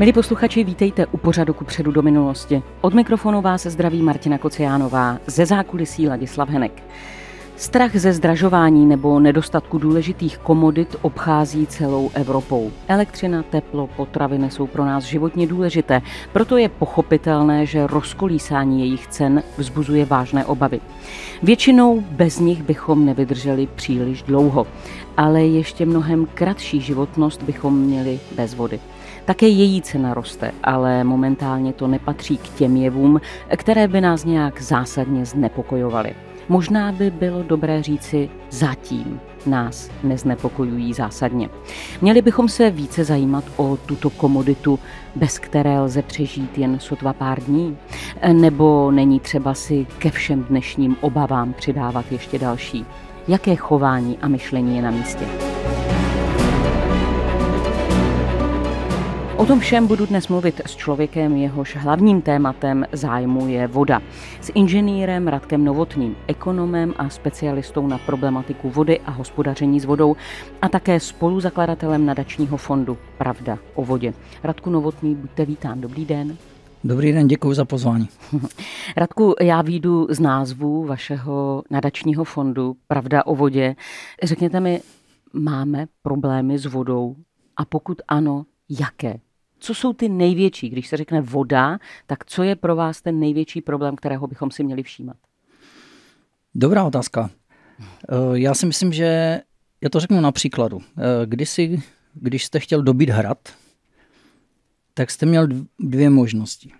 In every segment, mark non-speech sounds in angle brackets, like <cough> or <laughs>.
Milí posluchači, vítejte u pořadu ku předu do minulosti. Od mikrofonu vás zdraví Martina Kociánová ze zákulisí Ladislav Henek. Strach ze zdražování nebo nedostatku důležitých komodit obchází celou Evropou. Elektřina, teplo, potraviny jsou pro nás životně důležité, proto je pochopitelné, že rozkolísání jejich cen vzbuzuje vážné obavy. Většinou bez nich bychom nevydrželi příliš dlouho, ale ještě mnohem kratší životnost bychom měli bez vody. Také její cena roste, ale momentálně to nepatří k těm jevům, které by nás nějak zásadně znepokojovaly. Možná by bylo dobré říci zatím nás neznepokojují zásadně. Měli bychom se více zajímat o tuto komoditu, bez které lze přežít jen sotva pár dní? Nebo není třeba si ke všem dnešním obavám přidávat ještě další? Jaké chování a myšlení je na místě? O tom všem budu dnes mluvit s člověkem, jehož hlavním tématem zájmu je voda. S inženýrem Radkem Novotným, ekonomem a specialistou na problematiku vody a hospodaření s vodou a také spoluzakladatelem nadačního fondu Pravda o vodě. Radku Novotný, buďte vítán, dobrý den. Dobrý den, děkuji za pozvání. <laughs> Radku, já výjdu z názvu vašeho nadačního fondu Pravda o vodě. Řekněte mi, máme problémy s vodou a pokud ano, jaké? co jsou ty největší? Když se řekne voda, tak co je pro vás ten největší problém, kterého bychom si měli všímat? Dobrá otázka. Eh, já si myslím, že já to řeknu na příkladu. Eh, kdysi, když jste chtěl dobít hrad, tak jste měl dvě možnosti.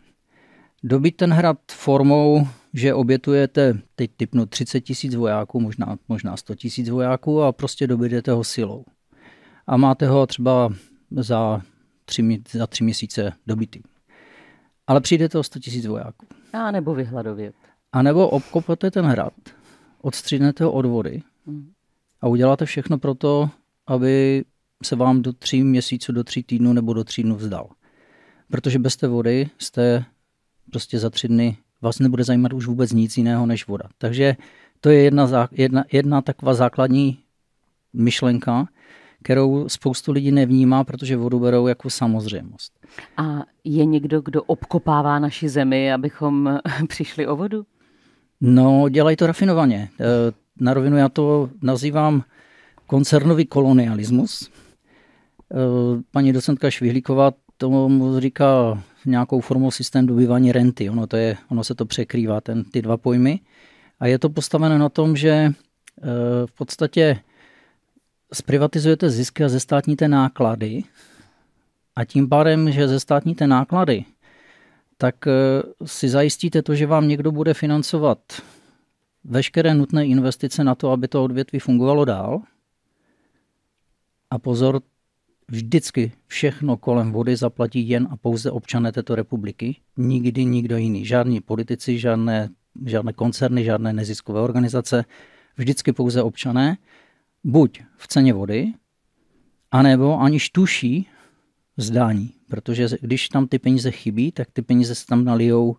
Dobít ten hrad formou, že obětujete, teď typnu 30 tisíc vojáků, možná, možná 100 tisíc vojáků a prostě dobydete ho silou. A máte ho třeba za tři, za tři měsíce dobitý. Ale přijde o 100 000 vojáků. A nebo vyhladovět. A nebo obkopete ten hrad, odstřídnete ho od vody hmm. a uděláte všechno pro to, aby se vám do tří měsíců, do tří týdnů nebo do tří dnů vzdal. Protože bez té vody jste prostě za tři dny, vás nebude zajímat už vůbec nic jiného než voda. Takže to je jedna, jedna, jedna taková základní myšlenka, kterou spoustu lidí nevnímá, protože vodu berou jako samozřejmost. A je někdo, kdo obkopává naši zemi, abychom <laughs> přišli o vodu? No, dělají to rafinovaně. Eh, na rovinu já to nazývám koncernový kolonialismus. Eh, paní docentka Švihlíková tomu říká nějakou formou systém dobývání renty. Ono, to je, ono se to překrývá, ten, ty dva pojmy. A je to postavené na tom, že eh, v podstatě zprivatizujete zisky a zestátníte náklady a tím pádem, že zestátníte náklady, tak eh, si zajistíte to, že vám někdo bude financovat veškeré nutné investice na to, aby to odvětví fungovalo dál. A pozor, vždycky všechno kolem vody zaplatí jen a pouze občané této republiky. Nikdy nikdo jiný. Žádní politici, žádné, žádné koncerny, žádné neziskové organizace. Vždycky pouze občané buď v ceně vody, anebo aniž tuší zdání. Protože když tam ty peníze chybí, tak ty peníze se tam nalijou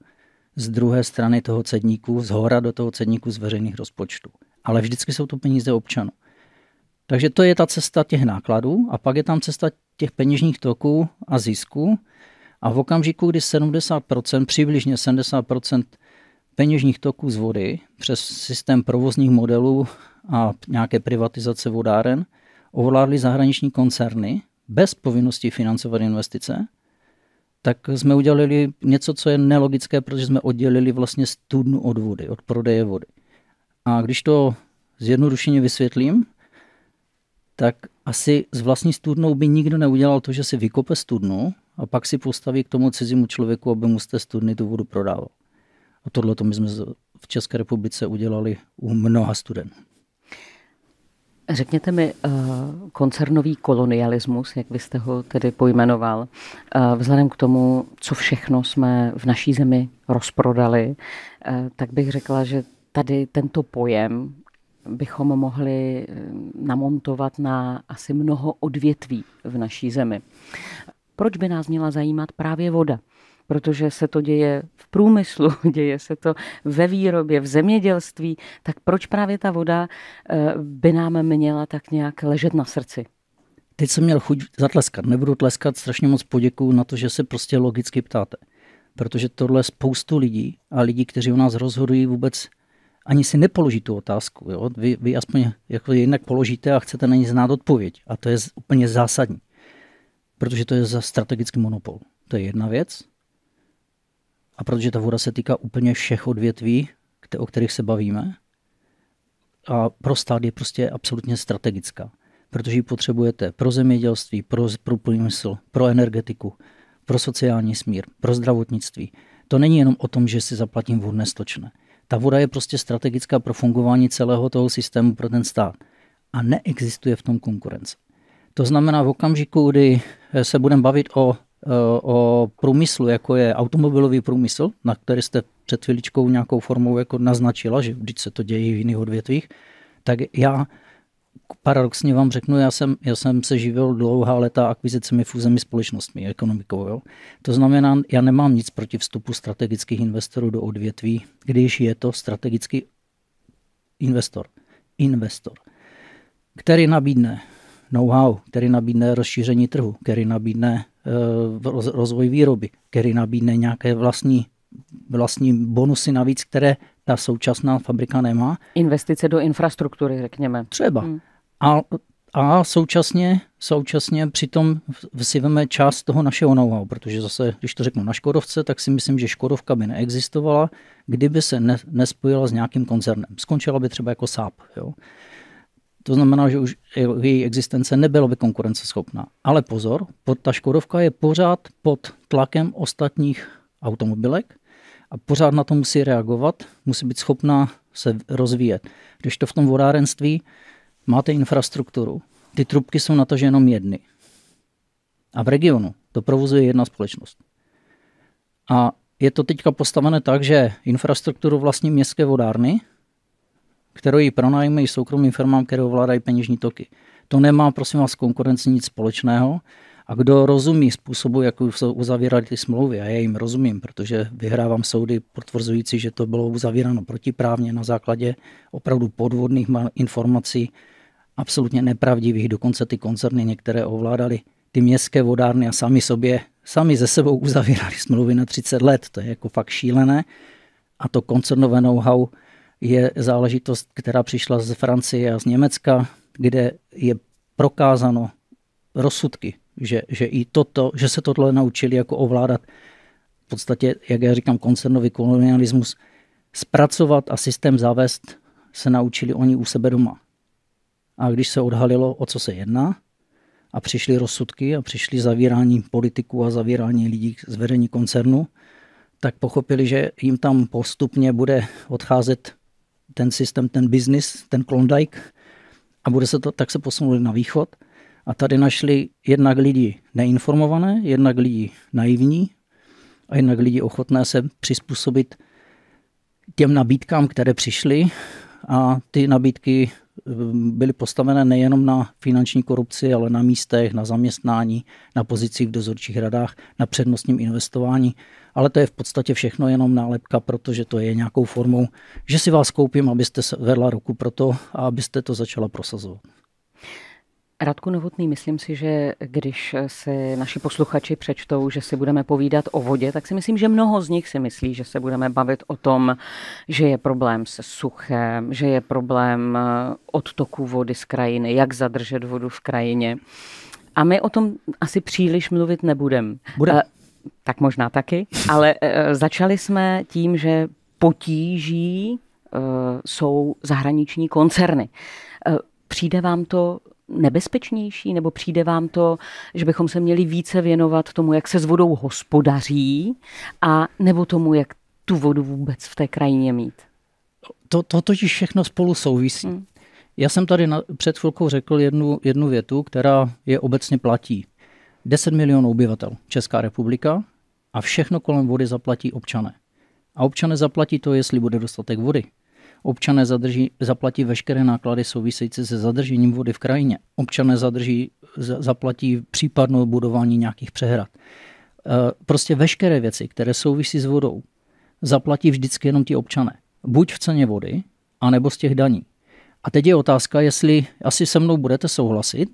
z druhé strany toho cedníku, z hora do toho cedníku z veřejných rozpočtů. Ale vždycky jsou to peníze občanů. Takže to je ta cesta těch nákladů a pak je tam cesta těch peněžních toků a zisků. A v okamžiku, kdy 70%, přibližně 70% peněžních toků z vody přes systém provozních modelů a nějaké privatizace vodáren ovládly zahraniční koncerny bez povinnosti financovat investice, tak jsme udělali něco, co je nelogické, protože jsme oddělili vlastně studnu od vody, od prodeje vody. A když to zjednodušeně vysvětlím, tak asi s vlastní studnou by nikdo neudělal to, že si vykope studnu a pak si postaví k tomu cizímu člověku, aby mu z té studny tu vodu prodával. A tohle my jsme v České republice udělali u mnoha studentů. Řekněte mi, eh, koncernový kolonialismus, jak byste ho tedy pojmenoval, eh, vzhledem k tomu, co všechno jsme v naší zemi rozprodali, eh, tak bych řekla, že tady tento pojem bychom mohli namontovat na asi mnoho odvětví v naší zemi. Proč by nás měla zajímat právě voda? protože se to děje v průmyslu, <laughs> děje se to ve výrobě, v zemědělství, tak proč právě ta voda eh, by nám měla tak nějak ležet na srdci? Teď jsem měl chuť zatleskat. Nebudu tleskat, strašně moc poděkuju na to, že se prostě logicky ptáte. Protože tohle spoustu lidí a lidí, kteří u nás rozhodují, vůbec ani si nepoloží tu otázku. Jo? Vy, vy aspoň jako jinak položíte a chcete na ní znát odpověď. A to je úplně zásadní. Protože to je za strategický monopol. To je jedna věc. A protože ta voda se týká úplně všech odvětví, o kterých se bavíme, a pro stát je prostě absolutně strategická, protože ji potřebujete pro zemědělství, pro, pro průmysl, pro energetiku, pro sociální smír, pro zdravotnictví. To není jenom o tom, že si zaplatím vodné stočné. Ta voda je prostě strategická pro fungování celého toho systému pro ten stát. A neexistuje v tom konkurence. To znamená, v okamžiku, kdy se budeme bavit o o průmyslu, jako je automobilový průmysl, na který jste před chviličkou nějakou formou jako naznačila, že vždyť se to děje v jiných odvětvích, tak já paradoxně vám řeknu, já jsem, já jsem se živil dlouhá leta akvizicemi, fuzemi, společnostmi, ekonomikou. Jo? To znamená, já nemám nic proti vstupu strategických investorů do odvětví, když je to strategický investor, investor, který nabídne know-how, který nabídne rozšíření trhu, který nabídne Eh, rozvoj výroby, který nabídne nějaké vlastní, vlastní bonusy navíc, které ta současná fabrika nemá. Investice do infrastruktury, řekněme. Třeba. Hmm. A, a současně, současně přitom si veme část toho našeho know-how, protože zase, když to řeknu na Škodovce, tak si myslím, že Škodovka by neexistovala, kdyby se ne, nespojila s nějakým koncernem. Skončila by třeba jako SAP. Jo? To znamená, že už její existence nebyla by konkurenceschopná. Ale pozor, ta Škodovka je pořád pod tlakem ostatních automobilek a pořád na to musí reagovat, musí být schopná se rozvíjet. Když to v tom vodárenství máte infrastrukturu, ty trubky jsou na to, že jenom jedny. A v regionu to provozuje jedna společnost. A je to teďka postavené tak, že infrastrukturu vlastní městské vodárny kterou ji pronájmají soukromým firmám, které ovládají peněžní toky. To nemá, prosím vás, konkurenci nic společného. A kdo rozumí způsobu, jak jsou uzavírali ty smlouvy, a já jim rozumím, protože vyhrávám soudy potvrzující, že to bylo uzavíráno protiprávně na základě opravdu podvodných informací, absolutně nepravdivých, dokonce ty koncerny některé ovládali ty městské vodárny a sami sobě, sami ze sebou uzavírali smlouvy na 30 let, to je jako fakt šílené. A to koncernové know-how je záležitost, která přišla z Francie a z Německa, kde je prokázano rozsudky, že, že i toto, že se tohle naučili jako ovládat v podstatě, jak já říkám, koncernový kolonialismus, zpracovat a systém zavést se naučili oni u sebe doma. A když se odhalilo, o co se jedná, a přišly rozsudky a přišly zavírání politiků a zavírání lidí z vedení koncernu, tak pochopili, že jim tam postupně bude odcházet ten systém, ten biznis, ten Klondike a bude se to, tak se posunuli na východ. A tady našli jednak lidi neinformované, jednak lidi naivní a jednak lidi ochotné se přizpůsobit těm nabídkám, které přišly a ty nabídky byly postavené nejenom na finanční korupci, ale na místech, na zaměstnání, na pozicích v dozorčích radách, na přednostním investování. Ale to je v podstatě všechno jenom nálepka, protože to je nějakou formou, že si vás koupím, abyste vedla ruku pro to a abyste to začala prosazovat. Radku Novotný, myslím si, že když se naši posluchači přečtou, že si budeme povídat o vodě, tak si myslím, že mnoho z nich si myslí, že se budeme bavit o tom, že je problém se suchem, že je problém eh, odtoku vody z krajiny, jak zadržet vodu v krajině. A my o tom asi příliš mluvit nebudeme. Bude. Eh, tak možná taky, ale eh, začali jsme tím, že potíží jsou zahraniční koncerny. Přijde vám to nebezpečnější, nebo přijde vám to, že bychom se měli více věnovat tomu, jak se s vodou hospodaří, a nebo tomu, jak tu vodu vůbec v té krajině mít? To, to totiž všechno spolu souvisí. Hmm. Já jsem tady na, před chvilkou řekl jednu, jednu větu, která je obecně platí. 10 milionů obyvatel Česká republika a všechno kolem vody zaplatí občané. A občané zaplatí to, jestli bude dostatek vody, Občané zadrží, zaplatí veškeré náklady související se zadržením vody v krajině. Občané zadrží, zaplatí případnou budování nějakých přehrad. Eh, prostě veškeré věci, které souvisí s vodou, zaplatí vždycky jenom ti občané. Buď v ceně vody, anebo z těch daní. A teď je otázka, jestli asi se mnou budete souhlasit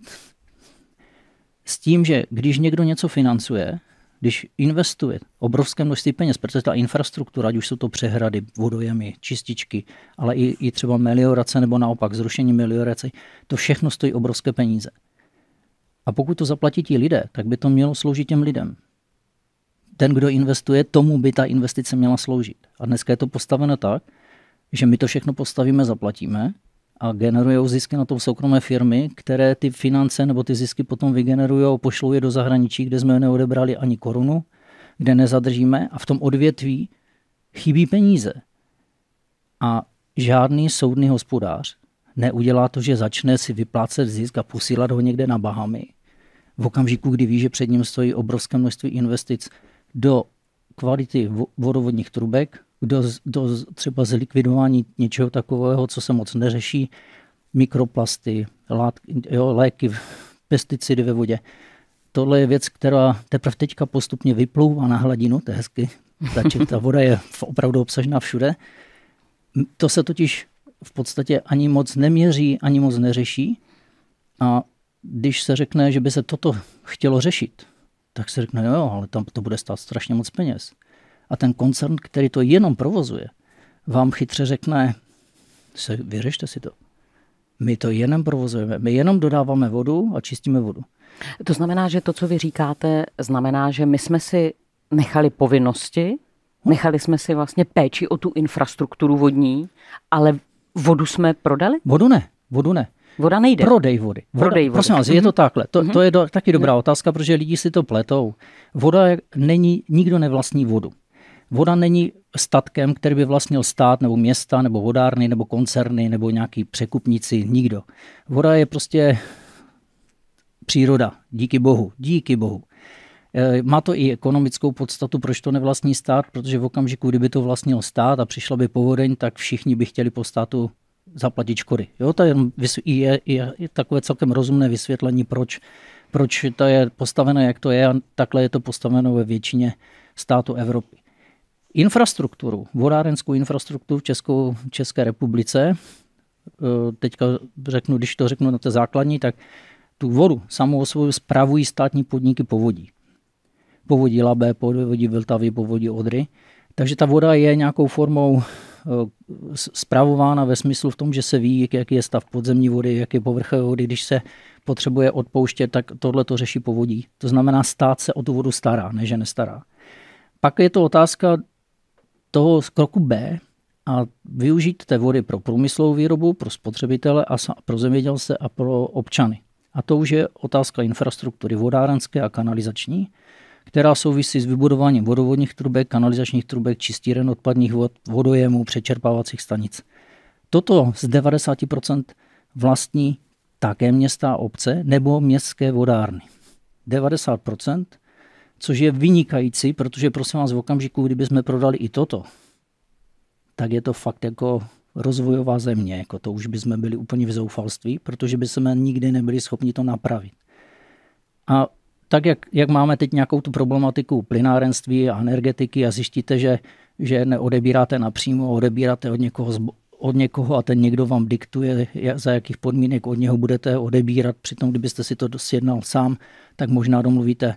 s tím, že když někdo něco financuje, když investuje obrovské množství peněz, protože ta infrastruktura, ať už jsou to přehrady, vodojemy, čističky, ale i, i třeba meliorace nebo naopak zrušení meliorace, to všechno stojí obrovské peníze. A pokud to zaplatí ti lidé, tak by to mělo sloužit těm lidem. Ten, kdo investuje, tomu by ta investice měla sloužit. A dneska je to postaveno tak, že my to všechno postavíme, zaplatíme a generují zisky na to soukromé firmy, které ty finance nebo ty zisky potom vygenerují, pošlou je do zahraničí, kde jsme neodebrali ani korunu, kde nezadržíme a v tom odvětví chybí peníze. A žádný soudný hospodář neudělá to, že začne si vyplácet zisk a posílat ho někde na Bahamy. V okamžiku, kdy ví, že před ním stojí obrovské množství investic do kvality vodovodních trubek, do, do třeba zlikvidování něčeho takového, co se moc neřeší, mikroplasty, látky, jo, léky, pesticidy ve vodě. Tohle je věc, která teprve teďka postupně vyplouvá na hladinu, to je hezky, takže ta voda je opravdu obsažná všude. To se totiž v podstatě ani moc neměří, ani moc neřeší. A když se řekne, že by se toto chtělo řešit, tak se řekne, jo, ale tam to bude stát strašně moc peněz a ten koncern, který to jenom provozuje, vám chytře řekne, se, vyřešte si to. My to jenom provozujeme, my jenom dodáváme vodu a čistíme vodu. To znamená, že to, co vy říkáte, znamená, že my jsme si nechali povinnosti, nechali jsme si vlastně péči o tu infrastrukturu vodní, ale vodu jsme prodali? Vodu ne, vodu ne. Voda nejde. Prodej vody. Voda, Prodej vody. Prosím vás, je mhm. to takhle. To, mhm. to je do, taky dobrá otázka, protože lidi si to pletou. Voda není, nikdo nevlastní vodu voda není statkem, který by vlastnil stát nebo města nebo vodárny nebo koncerny nebo nějaký překupníci, nikdo. Voda je prostě příroda, díky bohu, díky bohu. E, má to i ekonomickou podstatu, proč to nevlastní stát, protože v okamžiku, kdyby to vlastnil stát a přišla by povodeň, tak všichni by chtěli po státu zaplatit škody. Jo, to je, je, je, je takové celkem rozumné vysvětlení, proč, proč to je postaveno, jak to je a takhle je to postaveno ve většině států Evropy. Infrastrukturu, vodárenskou infrastrukturu v Českou, České republice, eh, teďka řeknu, když to řeknu na té základní, tak tu vodu samou o spravují státní podniky povodí. Povodí Labé, povodí Vltavy, povodí Odry. Takže ta voda je nějakou formou eh, spravována ve smyslu v tom, že se ví, jaký je stav podzemní vody, jak je povrchové vody, když se potřebuje odpouštět, tak tohle to řeší povodí. To znamená, stát se o tu vodu stará, ne že nestará. Pak je to otázka toho z kroku B a využít té vody pro průmyslovou výrobu, pro spotřebitele a pro zemědělce a pro občany. A to už je otázka infrastruktury vodárenské a kanalizační, která souvisí s vybudováním vodovodních trubek, kanalizačních trubek, čistíren odpadních vod, vodojemů, přečerpávacích stanic. Toto z 90% vlastní také města a obce nebo městské vodárny. 90% což je vynikající, protože prosím vás v okamžiku, kdyby jsme prodali i toto, tak je to fakt jako rozvojová země, jako to už by jsme byli úplně v zoufalství, protože by jsme nikdy nebyli schopni to napravit. A tak, jak, jak máme teď nějakou tu problematiku plynárenství a energetiky a zjistíte, že, že neodebíráte napřímo, odebíráte od někoho, z, od někoho a ten někdo vám diktuje, za jakých podmínek od něho budete odebírat, přitom kdybyste si to sjednal sám, tak možná domluvíte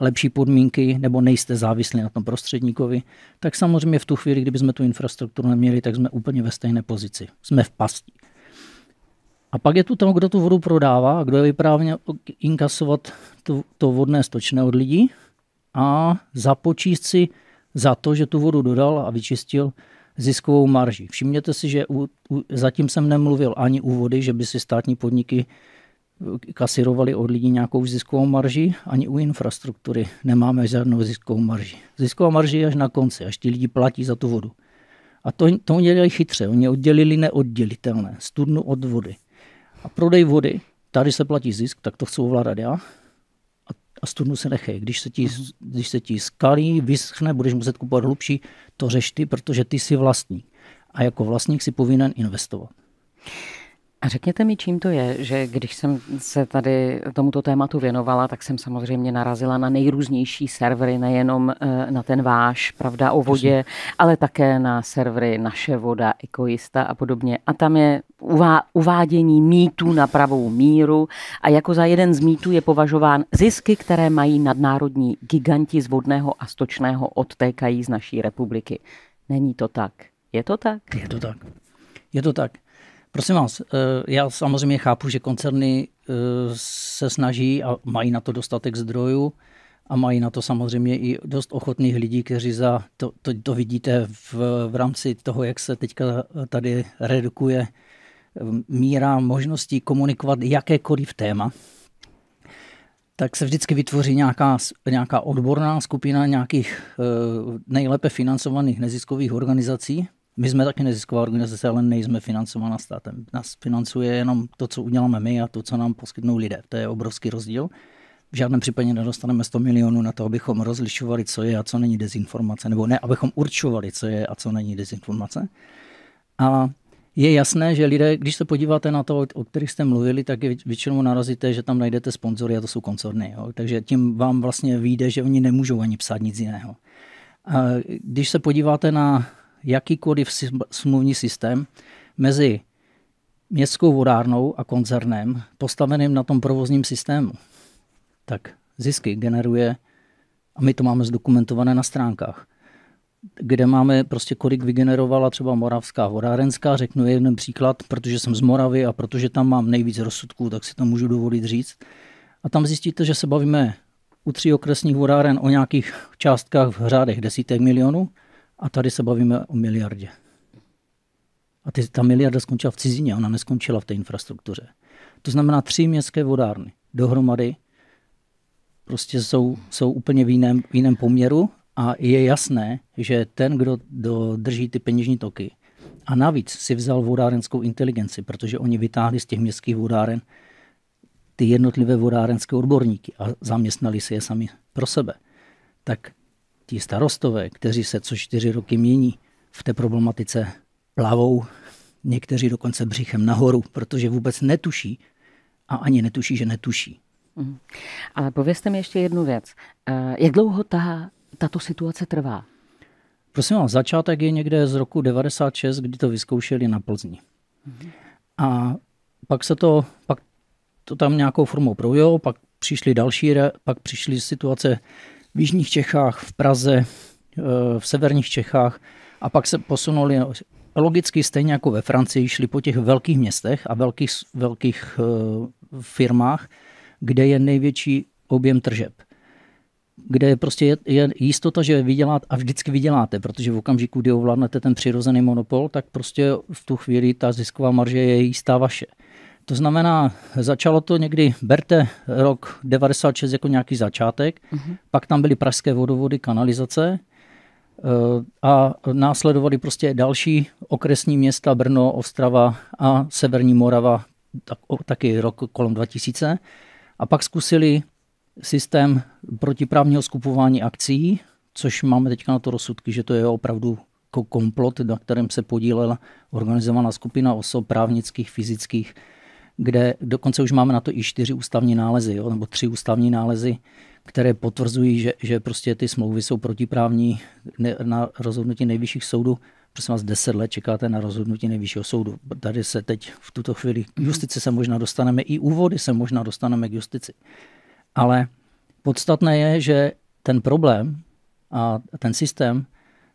lepší podmínky nebo nejste závislí na tom prostředníkovi, tak samozřejmě v tu chvíli, jsme tu infrastrukturu neměli, tak jsme úplně ve stejné pozici. Jsme v pasti. A pak je tu ten, kdo tu vodu prodává a kdo je vyprávně inkasovat to, to vodné stočné od lidí a započíst si za to, že tu vodu dodal a vyčistil ziskovou marži. Všimněte si, že u, u, zatím jsem nemluvil ani u vody, že by si státní podniky kasirovali od lidí nějakou ziskovou marži, ani u infrastruktury nemáme žádnou ziskovou marži. Zisková marži je až na konci, až ti lidi platí za tu vodu. A to, to oni dělali chytře, oni oddělili neoddělitelné, studnu od vody. A prodej vody, tady se platí zisk, tak to chci ovládat já, a, a studnu se nechej. Když se, ti, mhm. když se ti skalí, vyschne, budeš muset kupovat hlubší, to řeš ty, protože ty jsi vlastník. A jako vlastník si povinen investovat. A řekněte mi, čím to je, že když jsem se tady tomuto tématu věnovala, tak jsem samozřejmě narazila na nejrůznější servery, nejenom eh, na ten váš, pravda, o vodě, ale také na servery Naše voda, Ekoista a podobně. A tam je uvá- uvádění mýtů na pravou míru a jako za jeden z mýtů je považován zisky, které mají nadnárodní giganti z vodného a stočného odtékají z naší republiky. Není to tak. Je to tak? Je to tak. Je to tak. Prosím vás, eh, já samozřejmě chápu, že koncerny eh, se snaží a mají na to dostatek zdrojů a mají na to samozřejmě i dost ochotných lidí, kteří za to, to, to vidíte v, v rámci toho, jak se teďka tady redukuje ehm, míra možností komunikovat jakékoliv téma, tak se vždycky vytvoří nějaká, nějaká odborná skupina nějakých eh, nejlépe financovaných neziskových organizací, my jsme taky nezisková organizace, ale nejsme financovaná státem. Nás financuje jenom to, co uděláme my a to, co nám poskytnou lidé. To je obrovský rozdíl. V žádném případě nedostaneme 100 milionů na to, abychom rozlišovali, co je a co není dezinformace, nebo ne, abychom určovali, co je a co není dezinformace. A je jasné, že lidé, když se podíváte na to, o kterých jste mluvili, tak většinou narazíte, že tam najdete sponzory a to jsou koncerny. Jo? Takže tím vám vlastně vyjde, že oni nemůžou ani psát nic jiného. A když se podíváte na jakýkoliv smluvní systém mezi městskou vodárnou a koncernem postaveným na tom provozním systému, tak zisky generuje, a my to máme zdokumentované na stránkách, kde máme prostě kolik vygenerovala třeba Moravská vodárenská, řeknu jeden příklad, protože jsem z Moravy a protože tam mám nejvíc rozsudků, tak si to můžu dovolit říct. A tam zjistíte, že se bavíme u tří okresních vodáren o nějakých částkách v řádech desítek milionů, a tady se bavíme o miliardě. A ty, ta miliarda skončila v cizině, ona neskončila v té infrastruktuře. To znamená tři městské vodárny dohromady prostě jsou, jsou úplně v jiném, v jiném poměru a je jasné, že ten, kdo drží ty peněžní toky, a navíc si vzal vodárenskou inteligenci, protože oni vytáhli z těch městských vodáren ty jednotlivé vodárenské odborníky a zaměstnali si je sami pro sebe. Tak ti starostové, kteří se co čtyři roky mění v té problematice, plavou někteří dokonce břichem nahoru, protože vůbec netuší a ani netuší, že netuší. Mm. Ale povězte mi ještě jednu věc. Eh, jak dlouho ta, tato situace trvá? Prosím vám, začátek je někde z roku 96, kdy to vyzkoušeli na Plzni. Mm. A pak se to, pak to tam nějakou formou projelo, pak přišly další, pak přišly situace v Jižních Čechách, v Praze, eh, v severních Čechách a pak se posunuli logicky stejně jako ve Francii, šli po těch velkých městech a velkých, velkých eh, firmách, kde je největší objem tržeb kde je prostě je, je jistota, že vyděláte a vždycky vyděláte, protože v okamžiku, kdy ovládnete ten přirozený monopol, tak prostě v tu chvíli ta zisková marže je jistá vaše. To znamená, začalo to někdy, berte rok 96 jako nějaký začátek, uh-huh. pak tam byly pražské vodovody, kanalizace eh, a následovaly prostě další okresní města Brno, Ostrava a Severní Morava, tak, o, taky rok kolem 2000. A pak zkusili systém protiprávního skupování akcí, což máme teďka na to rozsudky, že to je opravdu komplot, na kterém se podílela organizovaná skupina osob právnických, fyzických, kde dokonce už máme na to i čtyři ústavní nálezy, jo, nebo tři ústavní nálezy, které potvrzují, že, že prostě ty smlouvy jsou protiprávní ne, na rozhodnutí nejvyšších soudů. Prosím vás, deset let čekáte na rozhodnutí nejvyššího soudu. Tady se teď v tuto chvíli k mhm. justici se možná dostaneme, i úvody se možná dostaneme k justici. Ale podstatné je, že ten problém a ten systém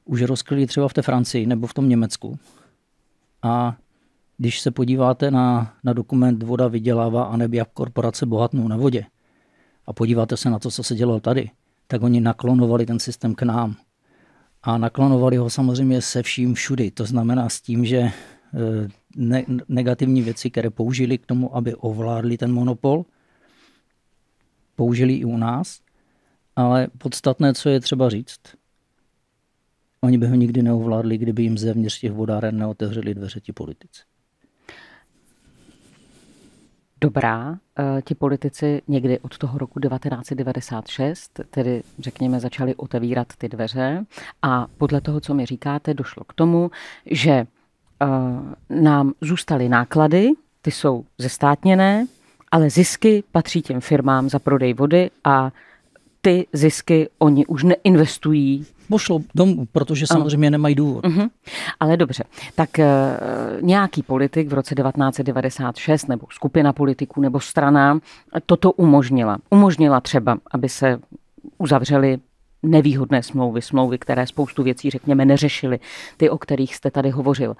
už rozkryli třeba v té Francii nebo v tom Německu. A když se podíváte na, na dokument Voda vydělává a jak korporace bohatnou na vodě a podíváte se na to, co se dělo tady, tak oni naklonovali ten systém k nám. A naklonovali ho samozřejmě se vším všudy. To znamená s tím, že eh, ne, negativní věci, které použili k tomu, aby ovládli ten monopol, použili i u nás. Ale podstatné, co je třeba říct, oni by ho nikdy neovládli, kdyby jim zevnitř těch vodáren neotevřeli dveře ti politici dobrá. Eh, ti politici někdy od toho roku 1996, tedy řekněme, začali otevírat ty dveře a podle toho, co mi říkáte, došlo k tomu, že eh, nám zůstaly náklady, ty jsou zestátněné, ale zisky patří těm firmám za prodej vody a ty zisky oni už neinvestují. Pošlo domů, protože samozřejmě ano. nemají důvod. Uh-huh. Ale dobře, tak uh, nějaký politik v roce 1996 nebo skupina politiků nebo strana toto umožnila. Umožnila třeba, aby se uzavřeli nevýhodné smlouvy, smlouvy, které spoustu věcí, řekněme, neřešily, ty, o kterých jste tady hovořil.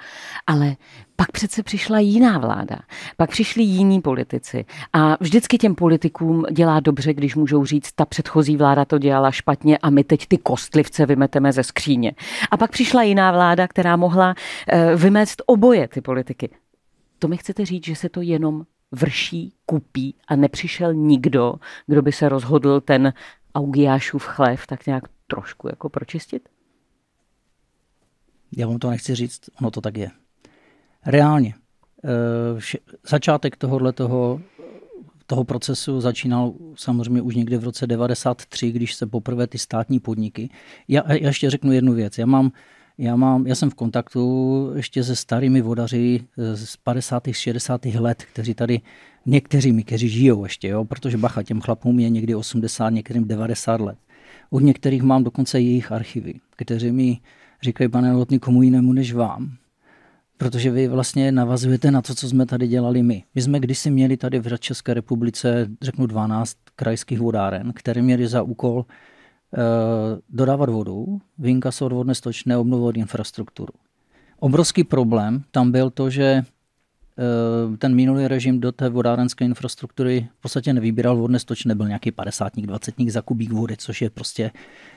Ale pak přece přišla jiná vláda, pak přišli jiní politici a vždycky těm politikům dělá dobře, když můžou říct, ta předchozí vláda to dělala špatně a my teď ty kostlivce vymeteme ze skříně. A pak přišla jiná vláda, která mohla eh, vymést oboje ty politiky. To mi chcete říct, že se to jenom vrší, kupí a nepřišel nikdo, kdo by se rozhodl ten Augiášův chlév tak nějak trošku jako pročistit? Já vám to nechci říct, ono to tak je. Reálně. Eh, vše, začátek tohohle toho, toho procesu začínal samozřejmě už někde v roce 93, když se poprvé ty státní podniky... Já, já ještě řeknu jednu věc. Já mám já, mám, já jsem v kontaktu ještě se starými vodaři z 50. 60. let, kteří tady někteřími, kteří žijou ještě, jo? protože bacha, těm chlapům je někdy 80, některým 90 let. U některých mám dokonce jejich archivy, kteří mi říkají, pane Lotny, komu jinému než vám. Protože vy vlastně navazujete na to, co jsme tady dělali my. My jsme kdysi měli tady v České republice, řeknu 12 krajských vodáren, které měly za úkol Eh, dodávat vodu, vinka se odvodné stočné, obnovovat infrastrukturu. Obrovský problém tam byl to, že Eh, ten minulý režim do té vodárenské infrastruktury v podstatě nevybíral vodnestoč, nebyl nějaký padesátník, dvacetník za kubík vody, což je prostě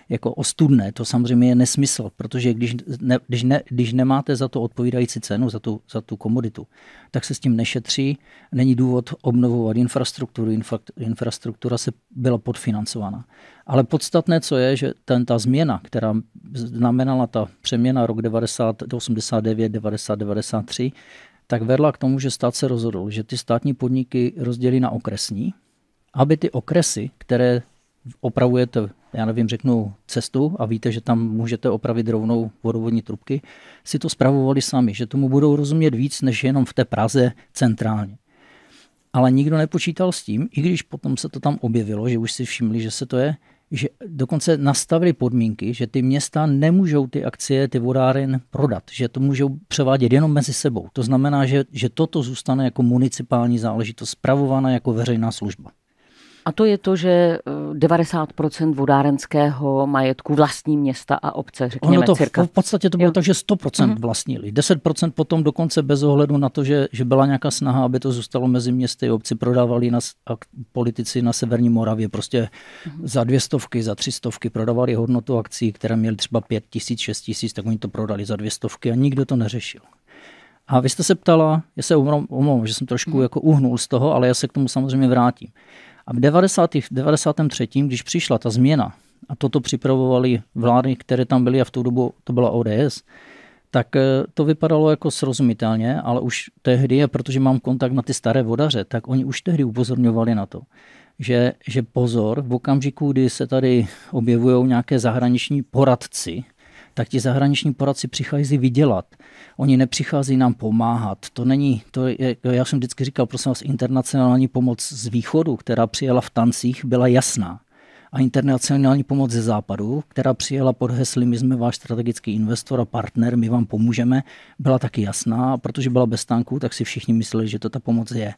jako ostudné. To samozřejmě je nesmysl, protože když, ne, když, ne, když nemáte za to odpovídající cenu, za tu, za tu komoditu, tak se s tím nešetří. Není důvod obnovovat infrastrukturu. Infra, infrastruktura se byla podfinancována, Ale podstatné, co je, že ten, ta změna, která znamenala ta přeměna rok 90, 89, 90, 93, tak vedla k tomu, že stát se rozhodl, že ty státní podniky rozdělí na okresní, aby ty okresy, které opravujete, já nevím, řeknu cestu a víte, že tam můžete opravit rovnou vodovodní trubky, si to spravovali sami, že tomu budou rozumět víc, než jenom v té Praze centrálně. Ale nikdo nepočítal s tím, i když potom se to tam objevilo, že už si všimli, že se to je, že dokonce nastavili podmínky, že ty města nemůžou ty akcie, ty vodáren prodat, že to můžou převádět jenom mezi sebou. To znamená, že, že toto zůstane jako municipální záležitost, spravovaná jako veřejná služba. A to je to, že 90% eh, vodárenského majetku vlastní města a obce, řekněme ono to cirka. V podstatě to bylo jo. tak, že 100% mhm. vlastnili. 10% potom dokonce bez ohledu na to, že, že byla nějaká snaha, aby to zůstalo mezi městy a obci, prodávali na, a politici na Severní Moravě prostě uhum. za dvě stovky, za tři stovky prodávali hodnotu akcí, které měly třeba pět tisíc, šest tisíc, tak oni to prodali za dvě stovky a nikdo to neřešil. A vy jste se ptala, já se omlouvám, že jsem trošku mhm. jako uhnul z toho, ale já se k tomu samozřejmě vrátím. A v 90. 93. když přišla ta změna, a toto připravovali vlády, které tam byly a v tu dobu to byla ODS, tak eh, to vypadalo jako srozumitelně, ale už tehdy, a protože mám kontakt na ty staré vodaře, tak oni už tehdy upozorňovali na to, že, že pozor, v okamžiku, kdy se tady objevují nějaké zahraniční poradci, tak ti zahraniční poradci přichází vydělat. Oni nepřichází nám pomáhat. To není, to je, já jsem vždycky říkal, prosím vás, internacionální pomoc z východu, která přijela v tancích, byla jasná a internacionální pomoc ze západu, která přijela pod hesly My jsme váš strategický investor a partner, my vám pomůžeme, byla taky jasná, protože byla bez tanků, tak si všichni mysleli, že to ta pomoc je.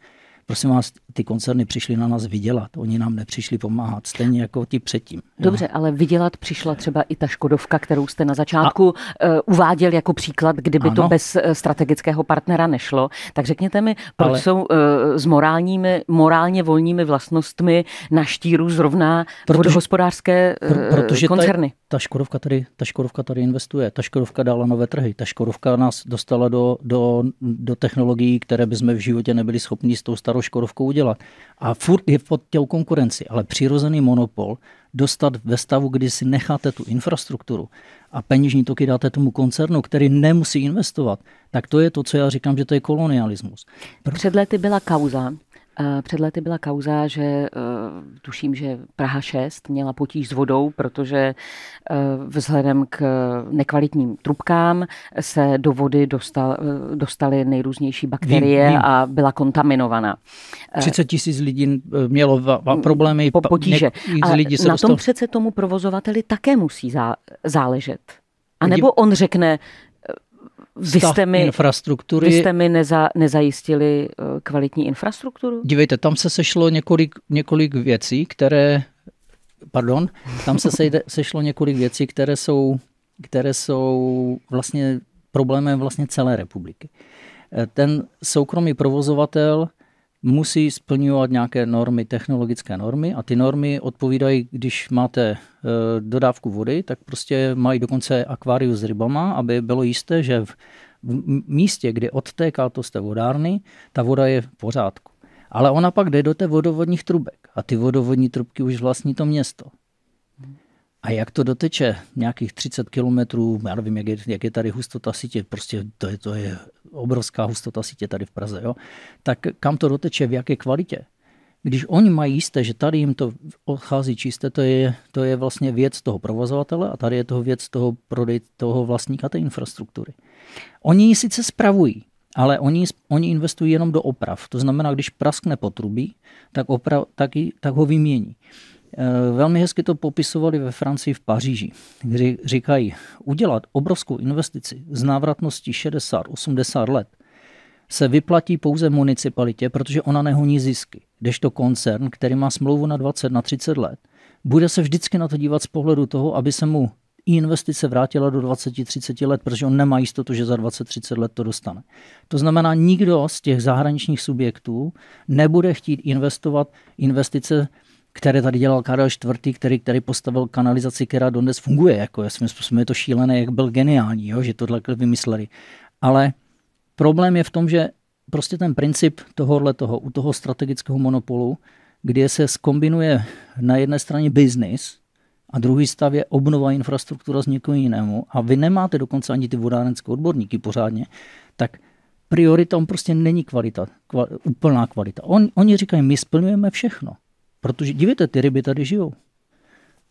Prosím vás, ty koncerny přišly na nás vydělat, oni nám nepřišli pomáhat, stejně jako ti předtím. Dobře, no. ale vydělat přišla třeba i ta Škodovka, kterou jste na začátku A... Uh, uváděl jako příklad, kdyby ano. to bez eh, strategického partnera nešlo. Tak řekněte mi, proč ale... jsou uh, s morálními, morálně volnými vlastnostmi na štíru zrovna protože, hospodářské uh, pr- protože koncerny? Ta, ta, Škodovka tady, ta Škodovka tady investuje, ta Škodovka dala nové trhy, ta Škodovka nás dostala do, do, do technologií, které bychom v životě nebyli schopni s tou starou starou Škodovkou udělat. A furt je pod těm konkurenci, ale přirozený monopol dostat ve stavu, kdy si necháte tu infrastrukturu a peněžní toky dáte tomu koncernu, který nemusí investovat, tak to je to, co já říkám, že to je kolonialismus. Před lety byla kauza, Eh, před lety byla kauza, že eh, tuším, že Praha 6 měla potíž s vodou, protože eh, vzhledem k nekvalitním trubkám se do vody dostal, dostaly nejrůznější bakterie vím, vím. a byla kontaminovaná. 30 tisíc lidí mělo problémy. Po potíže. A lidí se na dostal... tom přece tomu provozovateli také musí zá, záležet. A nebo on řekne, vy jste mi, infrastruktury. Vy jste mi neza, nezajistili eh, kvalitní infrastrukturu? Dívejte, tam se sešlo několik, několik věcí, které, pardon, tam se sejde, <laughs> sešlo několik věcí, které jsou, které jsou vlastně problémem vlastně celé republiky. Eh, ten soukromý provozovatel musí splňovat nějaké normy, technologické normy a ty normy odpovídají, když máte eh, dodávku vody, tak prostě mají dokonce akváriu s rybama, aby bylo jisté, že v místě, kde odtéká to z té vodárny, ta voda je v pořádku. Ale ona pak jde do té vodovodních trubek a ty vodovodní trubky už vlastní to město. A jak to doteče? Nějakých 30 kilometrů, já nevím, jak je, jak je tady hustota sítě, prostě to je, to je obrovská hustota sítě tady v Praze, jo? tak kam to doteče, v jaké kvalitě? Když oni mají jisté, že tady jim to odchází čisté, to je, to je vlastně věc toho provozovatele a tady je toho věc toho prodej toho vlastníka té infrastruktury. Oni ji sice spravují, ale oni, oni investují jenom do oprav. To znamená, když praskne potrubí, tak, opra, tak, tak ho vymění. Eh, velmi hezky to popisovali ve Francii v Paříži, kdy říkají, udělat obrovskou investici z návratností 60-80 let se vyplatí pouze municipalitě, protože ona nehoní zisky. Kdežto koncern, který má smlouvu na 20, na 30 let, bude se vždycky na to dívat z pohledu toho, aby se mu i investice vrátila do 20-30 let, protože on nemá jistotu, že za 20-30 let to dostane. To znamená, nikdo z těch zahraničních subjektů nebude chtít investovat investice které tady dělal Karel IV., který, který postavil kanalizaci, která dodnes funguje. Jako, já jsem, je to šílené, jak byl geniální, jo, že tohle vymysleli. Ale problém je v tom, že prostě ten princip tohohle toho, u toho strategického monopolu, kde se skombinuje na jedné straně biznis a druhý stav je obnova infrastruktura z někoho jinému a vy nemáte dokonce ani ty vodárenské odborníky pořádně, tak priorita on prostě není kvalita, kval, úplná kvalita. On, oni říkají, my splňujeme všechno. Protože dívejte, ty ryby tady žijou.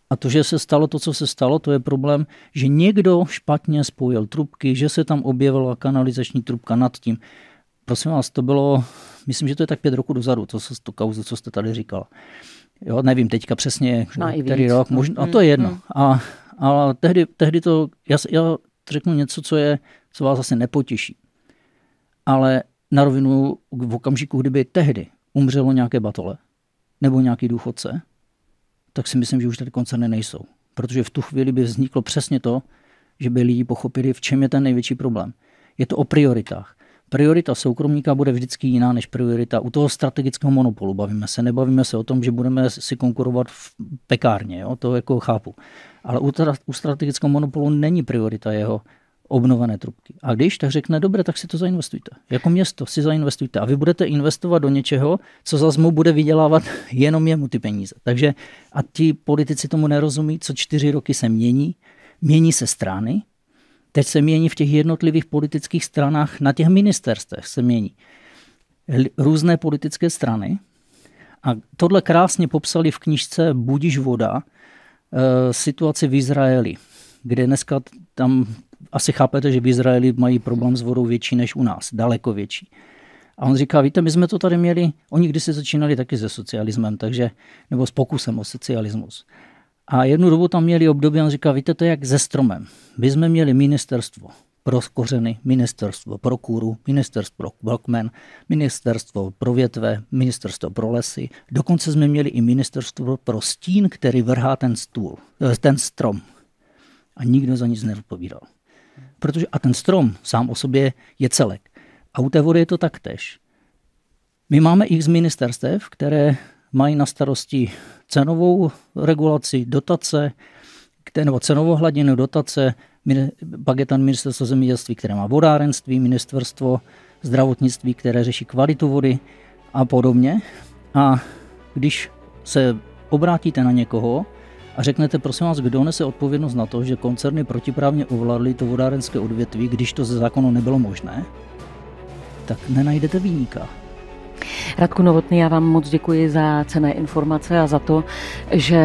A to, že se stalo to, co se stalo, to je problém, že někdo špatně spojil trubky, že se tam objevila kanalizační trubka nad tím. Prosím vás, to bylo, myslím, že to je tak pět roku dozadu, to, to kauzu, co jste tady říkal. Jo, nevím teďka přesně, no který víc. rok, možná, a to je jedno. Mm, mm. A, a tehdy, tehdy to, já, já řeknu něco, co, je, co vás asi nepotěší. Ale na rovinu v okamžiku, kdyby tehdy umřelo nějaké batole, nebo nějaký důchodce, tak si myslím, že už tady koncerny nejsou. Protože v tu chvíli by vzniklo přesně to, že by lidi pochopili, v čem je ten největší problém. Je to o prioritách. Priorita soukromníka bude vždycky jiná než priorita u toho strategického monopolu. Bavíme se, nebavíme se o tom, že budeme si konkurovat v pekárně, jo? to jako chápu. Ale u, u strategického monopolu není priorita jeho obnovené trubky. A když, tak řekne, dobře, tak si to zainvestujte. Jako město si zainvestujte. A vy budete investovat do něčeho, co za mu bude vydělávat <laughs> jenom jemu ty peníze. Takže a ti politici tomu nerozumí, co čtyři roky se mění. Mění se strany, teď se mění v těch jednotlivých politických stranách, na těch ministerstvech se mění různé politické strany. A tohle krásně popsali v knižce Budiš voda eh, situaci v Izraeli, kde dneska tam asi chápete, že v Izraeli mají problém s vodou větší než u nás, daleko větší. A on říká, víte, my jsme to tady měli, oni když se začínali taky se socialismem, takže, nebo s pokusem o socialismus. A jednu dobu tam měli období, on říká, víte, to je jak ze stromem. My jsme měli ministerstvo pro kořeny, ministerstvo pro kůru, ministerstvo pro blokmen, ministerstvo pro větve, ministerstvo pro lesy. Dokonce jsme měli i ministerstvo pro stín, který vrhá ten stůl, eh, ten strom. A nikdo za nic neodpovídal. Protože, a ten strom sám o sobě je celek. A u té vody je to taktéž. My máme x ministerstev, které mají na starosti cenovou regulaci, dotace, nebo cenovou hladinu, dotace, pak je tam ministerstvo zemědělství, které má vodárenství, ministerstvo zdravotnictví, které řeší kvalitu vody a podobně. A když se obrátíte na někoho, a řeknete, prosím vás, kdo nese odpovědnost na to, že koncerny protiprávně ovládly vodárenské odvětví, když to ze zákonu nebylo možné, tak nenajdete výjimka. Radku Novotný, já vám moc děkuji za cené informace a za to, že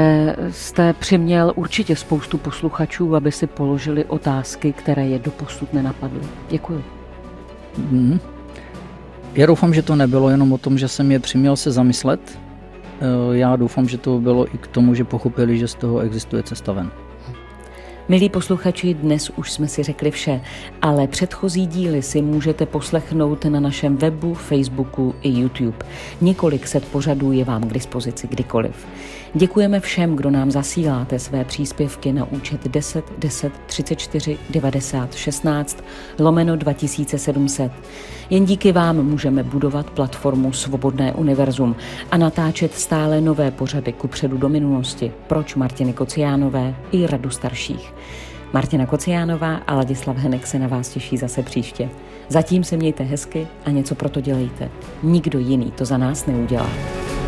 jste přiměl určitě spoustu posluchačů, aby si položili otázky, které je doposud nenapadly. Děkuji. Mm. Já doufám, že to nebylo jenom o tom, že jsem je přiměl se zamyslet, Eh, já doufám, že to bylo i k tomu, že pochopili, že z toho existuje cesta ven. Milí posluchači, dnes už jsme si řekli vše, ale předchozí díly si můžete poslechnout na našem webu, Facebooku i YouTube. Několik set pořadů je vám k dispozici kdykoliv. Děkujeme všem, kdo nám zasíláte své příspěvky na účet 10 10 34 90 16 lomeno 2700. Jen díky vám můžeme budovat platformu Svobodné univerzum a natáčet stále nové pořady ku předu do minulosti. Proč Martiny Kociánové i Radu starších. Martina Kociánová a Ladislav Henek se na vás těší zase příště. Zatím se mějte hezky a něco proto dělejte. Nikdo jiný to za nás neudělá.